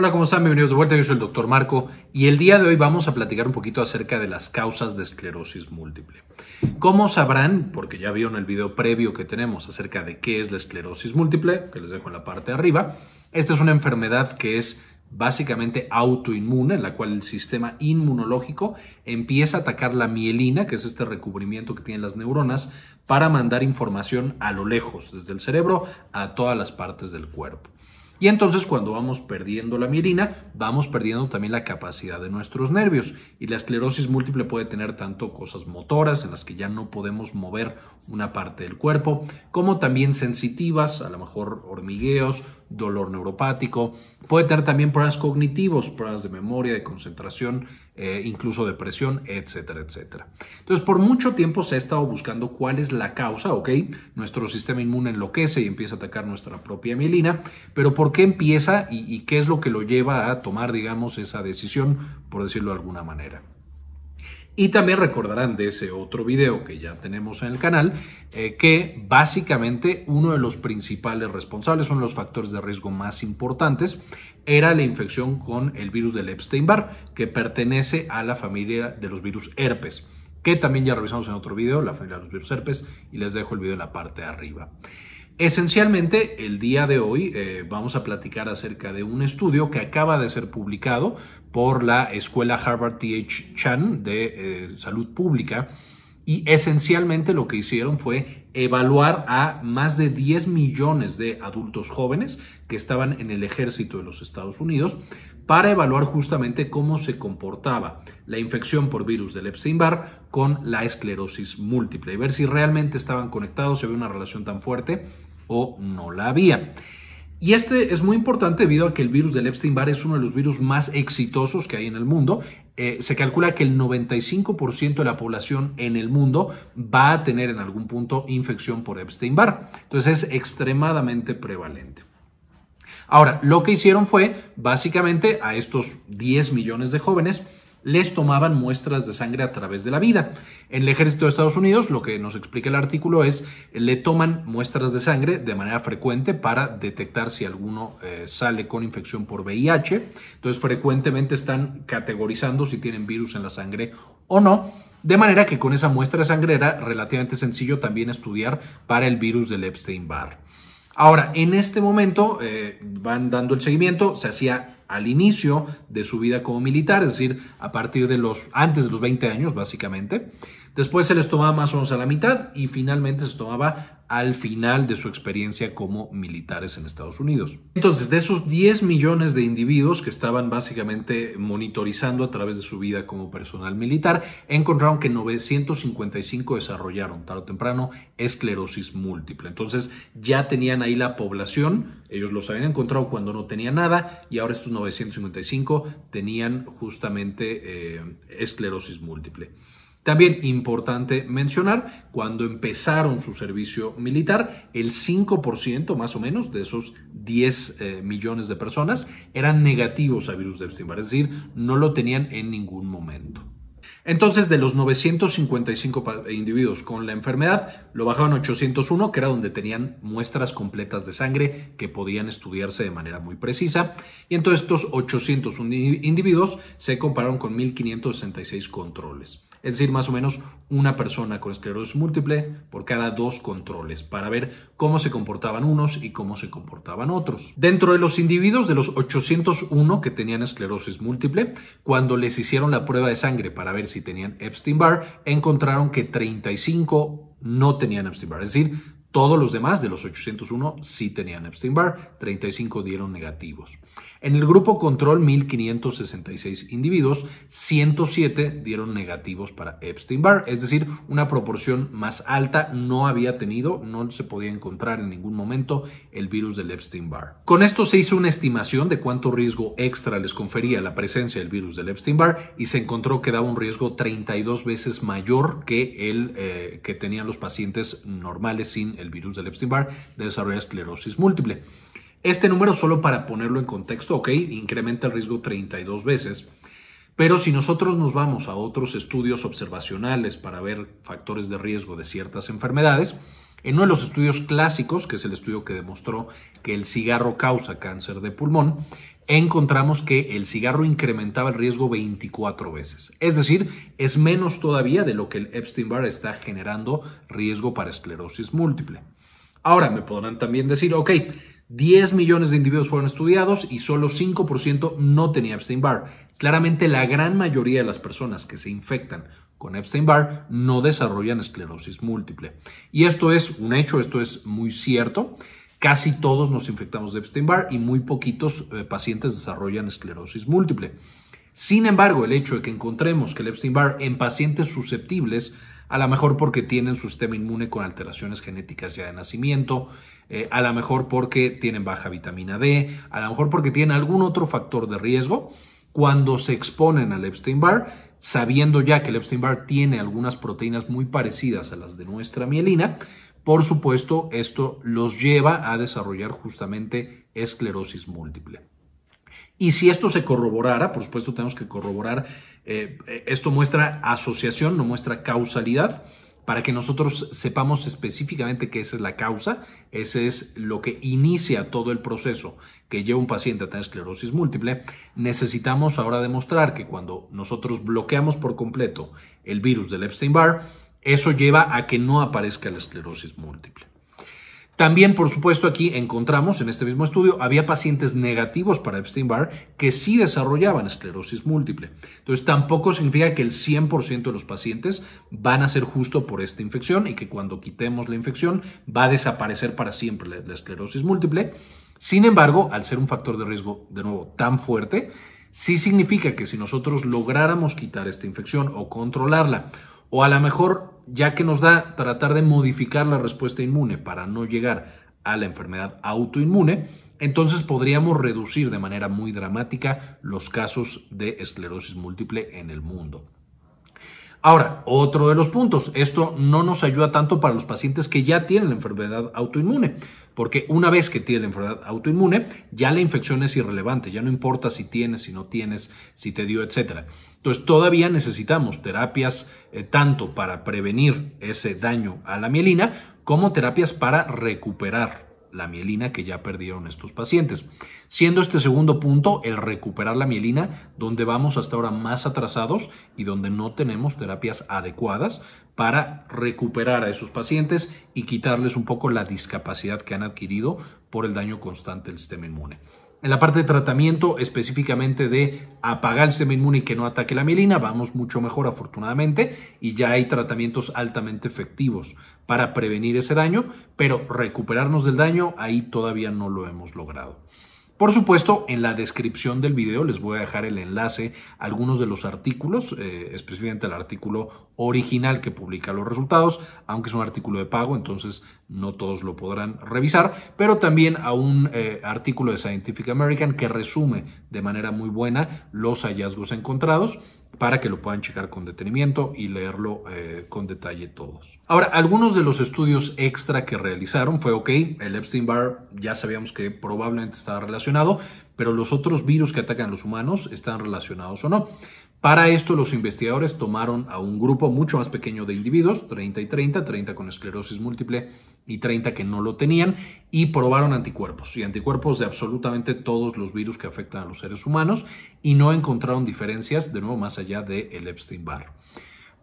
Hola, ¿cómo están? Bienvenidos de vuelta. Yo soy el doctor Marco y el día de hoy vamos a platicar un poquito acerca de las causas de esclerosis múltiple. Como sabrán, porque ya vieron el video previo que tenemos acerca de qué es la esclerosis múltiple, que les dejo en la parte de arriba, esta es una enfermedad que es básicamente autoinmune, en la cual el sistema inmunológico empieza a atacar la mielina, que es este recubrimiento que tienen las neuronas, para mandar información a lo lejos, desde el cerebro a todas las partes del cuerpo. Y entonces cuando vamos perdiendo la mielina, vamos perdiendo también la capacidad de nuestros nervios y la esclerosis múltiple puede tener tanto cosas motoras en las que ya no podemos mover una parte del cuerpo, como también sensitivas, a lo mejor hormigueos, dolor neuropático. Puede tener también pruebas cognitivos, pruebas de memoria, de concentración, eh, incluso depresión, etcétera, etcétera. Entonces, por mucho tiempo se ha estado buscando cuál es la causa, ¿ok? Nuestro sistema inmune enloquece y empieza a atacar nuestra propia mielina, pero ¿por qué empieza y, y qué es lo que lo lleva a tomar, digamos, esa decisión, por decirlo de alguna manera? Y también recordarán de ese otro video que ya tenemos en el canal, eh, que básicamente uno de los principales responsables, de los factores de riesgo más importantes, era la infección con el virus del Epstein-Barr, que pertenece a la familia de los virus herpes, que también ya revisamos en otro video, la familia de los virus herpes, y les dejo el video en la parte de arriba. Esencialmente, el día de hoy eh, vamos a platicar acerca de un estudio que acaba de ser publicado por la Escuela Harvard TH Chan de eh, Salud Pública y esencialmente lo que hicieron fue evaluar a más de 10 millones de adultos jóvenes que estaban en el ejército de los Estados Unidos para evaluar justamente cómo se comportaba la infección por virus del Epstein-Barr con la esclerosis múltiple y ver si realmente estaban conectados, si había una relación tan fuerte o no la había. Y este es muy importante debido a que el virus del Epstein-Barr es uno de los virus más exitosos que hay en el mundo. Eh, se calcula que el 95% de la población en el mundo va a tener en algún punto infección por Epstein-Barr. Entonces es extremadamente prevalente. Ahora, lo que hicieron fue básicamente a estos 10 millones de jóvenes les tomaban muestras de sangre a través de la vida. En el ejército de Estados Unidos, lo que nos explica el artículo es, le toman muestras de sangre de manera frecuente para detectar si alguno eh, sale con infección por VIH. Entonces, frecuentemente están categorizando si tienen virus en la sangre o no. De manera que con esa muestra de sangre era relativamente sencillo también estudiar para el virus del Epstein-Barr. Ahora, en este momento eh, van dando el seguimiento, se hacía al inicio de su vida como militar, es decir, a partir de los, antes de los 20 años, básicamente, Después se les tomaba más o menos a la mitad y finalmente se tomaba al final de su experiencia como militares en Estados Unidos. Entonces, de esos 10 millones de individuos que estaban básicamente monitorizando a través de su vida como personal militar, encontraron que 955 desarrollaron tarde o temprano esclerosis múltiple. Entonces, ya tenían ahí la población, ellos los habían encontrado cuando no tenía nada y ahora estos 955 tenían justamente eh, esclerosis múltiple. También importante mencionar, cuando empezaron su servicio militar, el 5% más o menos de esos 10 eh, millones de personas eran negativos a virus de Epstein-Barr, es decir, no lo tenían en ningún momento. Entonces, de los 955 individuos con la enfermedad, lo bajaron a 801, que era donde tenían muestras completas de sangre que podían estudiarse de manera muy precisa. Y entonces estos 801 individuos se compararon con 1.566 controles es decir, más o menos una persona con esclerosis múltiple por cada dos controles, para ver cómo se comportaban unos y cómo se comportaban otros. Dentro de los individuos de los 801 que tenían esclerosis múltiple, cuando les hicieron la prueba de sangre para ver si tenían Epstein-Barr, encontraron que 35 no tenían Epstein-Barr, es decir, todos los demás de los 801 sí tenían Epstein-Barr, 35 dieron negativos. En el grupo control, 1.566 individuos, 107 dieron negativos para Epstein-Barr, es decir, una proporción más alta no había tenido, no se podía encontrar en ningún momento el virus del Epstein-Barr. Con esto se hizo una estimación de cuánto riesgo extra les confería la presencia del virus del Epstein-Barr y se encontró que daba un riesgo 32 veces mayor que el eh, que tenían los pacientes normales sin el virus del Epstein-Barr, de desarrollar esclerosis múltiple. Este número, solo para ponerlo en contexto, incrementa el riesgo 32 veces. Pero si nosotros nos vamos a otros estudios observacionales para ver factores de riesgo de ciertas enfermedades, en uno de los estudios clásicos, que es el estudio que demostró que el cigarro causa cáncer de pulmón, encontramos que el cigarro incrementaba el riesgo 24 veces. Es decir, es menos todavía de lo que el Epstein-Barr está generando riesgo para esclerosis múltiple. Ahora me podrán también decir, ok, 10 millones de individuos fueron estudiados y solo 5% no tenía Epstein-Barr. Claramente la gran mayoría de las personas que se infectan con Epstein-Barr no desarrollan esclerosis múltiple. Y esto es un hecho, esto es muy cierto. Casi todos nos infectamos de Epstein-Barr y muy poquitos eh, pacientes desarrollan esclerosis múltiple. Sin embargo, el hecho de que encontremos que el Epstein-Barr en pacientes susceptibles, a lo mejor porque tienen su sistema inmune con alteraciones genéticas ya de nacimiento, eh, a lo mejor porque tienen baja vitamina D, a lo mejor porque tienen algún otro factor de riesgo, cuando se exponen al Epstein-Barr, sabiendo ya que el Epstein-Barr tiene algunas proteínas muy parecidas a las de nuestra mielina, por supuesto, esto los lleva a desarrollar justamente esclerosis múltiple. Y si esto se corroborara, por supuesto tenemos que corroborar, eh, esto muestra asociación, no muestra causalidad, para que nosotros sepamos específicamente que esa es la causa, ese es lo que inicia todo el proceso que lleva un paciente a tener esclerosis múltiple, necesitamos ahora demostrar que cuando nosotros bloqueamos por completo el virus del Epstein-Barr, eso lleva a que no aparezca la esclerosis múltiple. También, por supuesto, aquí encontramos en este mismo estudio, había pacientes negativos para Epstein-Barr que sí desarrollaban esclerosis múltiple. Entonces, tampoco significa que el 100% de los pacientes van a ser justo por esta infección y que cuando quitemos la infección va a desaparecer para siempre la, la esclerosis múltiple. Sin embargo, al ser un factor de riesgo, de nuevo, tan fuerte, sí significa que si nosotros lográramos quitar esta infección o controlarla, o a lo mejor, ya que nos da, tratar de modificar la respuesta inmune para no llegar a la enfermedad autoinmune, entonces podríamos reducir de manera muy dramática los casos de esclerosis múltiple en el mundo. Ahora, otro de los puntos, esto no nos ayuda tanto para los pacientes que ya tienen la enfermedad autoinmune, porque una vez que tienen la enfermedad autoinmune, ya la infección es irrelevante, ya no importa si tienes, si no tienes, si te dio, etcétera. Entonces, todavía necesitamos terapias eh, tanto para prevenir ese daño a la mielina como terapias para recuperar la mielina que ya perdieron estos pacientes. Siendo este segundo punto el recuperar la mielina, donde vamos hasta ahora más atrasados y donde no tenemos terapias adecuadas para recuperar a esos pacientes y quitarles un poco la discapacidad que han adquirido por el daño constante del sistema inmune. En la parte de tratamiento específicamente de apagar el sistema inmune y que no ataque la mielina, vamos mucho mejor afortunadamente y ya hay tratamientos altamente efectivos para prevenir ese daño, pero recuperarnos del daño ahí todavía no lo hemos logrado. Por supuesto, en la descripción del video les voy a dejar el enlace a algunos de los artículos, eh, específicamente el artículo original que publica los resultados, aunque es un artículo de pago, entonces no todos lo podrán revisar, pero también a un eh, artículo de Scientific American que resume de manera muy buena los hallazgos encontrados para que lo puedan checar con detenimiento y leerlo eh, con detalle todos. Ahora, algunos de los estudios extra que realizaron fue, ok, el Epstein Barr ya sabíamos que probablemente estaba relacionado, pero los otros virus que atacan a los humanos están relacionados o no. Para esto, los investigadores tomaron a un grupo mucho más pequeño de individuos, 30 y 30, 30 con esclerosis múltiple y 30 que no lo tenían, y probaron anticuerpos, y anticuerpos de absolutamente todos los virus que afectan a los seres humanos, y no encontraron diferencias, de nuevo, más allá del Epstein-Barr.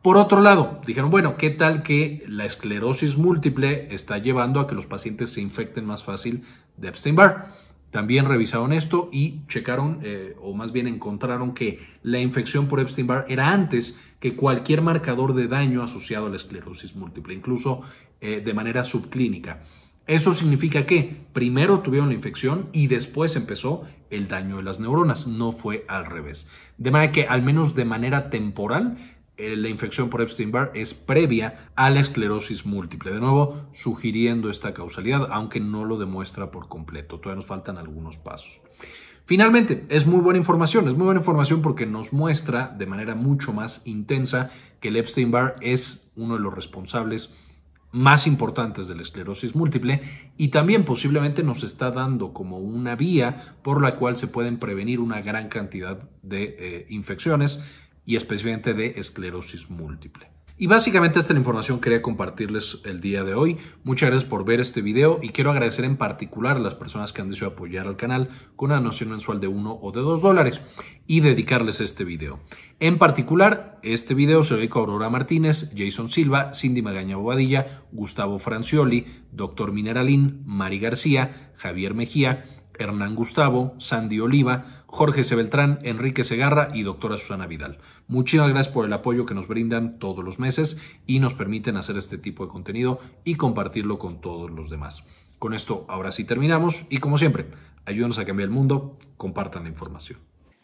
Por otro lado, dijeron, bueno, ¿qué tal que la esclerosis múltiple está llevando a que los pacientes se infecten más fácil de Epstein-Barr? También revisaron esto y checaron, eh, o más bien encontraron que la infección por Epstein-Barr era antes que cualquier marcador de daño asociado a la esclerosis múltiple, incluso eh, de manera subclínica. Eso significa que primero tuvieron la infección y después empezó el daño de las neuronas, no fue al revés. De manera que al menos de manera temporal eh, la infección por Epstein-Barr es previa a la esclerosis múltiple. De nuevo, sugiriendo esta causalidad, aunque no lo demuestra por completo. Todavía nos faltan algunos pasos. Finalmente, es muy buena información, es muy buena información porque nos muestra de manera mucho más intensa que el Epstein-Barr es uno de los responsables más importantes de la esclerosis múltiple y también posiblemente nos está dando como una vía por la cual se pueden prevenir una gran cantidad de eh, infecciones y especialmente de esclerosis múltiple. Y básicamente esta es la información que quería compartirles el día de hoy. Muchas gracias por ver este video y quiero agradecer en particular a las personas que han decidido apoyar al canal con una donación mensual de 1 o de 2 dólares y dedicarles este video. En particular, este video se dedica a Aurora Martínez, Jason Silva, Cindy Magaña Bobadilla, Gustavo Francioli, Doctor Mineralín, Mari García, Javier Mejía, Hernán Gustavo, Sandy Oliva, Jorge C. Enrique Segarra y doctora Susana Vidal. Muchísimas gracias por el apoyo que nos brindan todos los meses y nos permiten hacer este tipo de contenido y compartirlo con todos los demás. Con esto ahora sí terminamos y como siempre, ayúdanos a cambiar el mundo, compartan la información.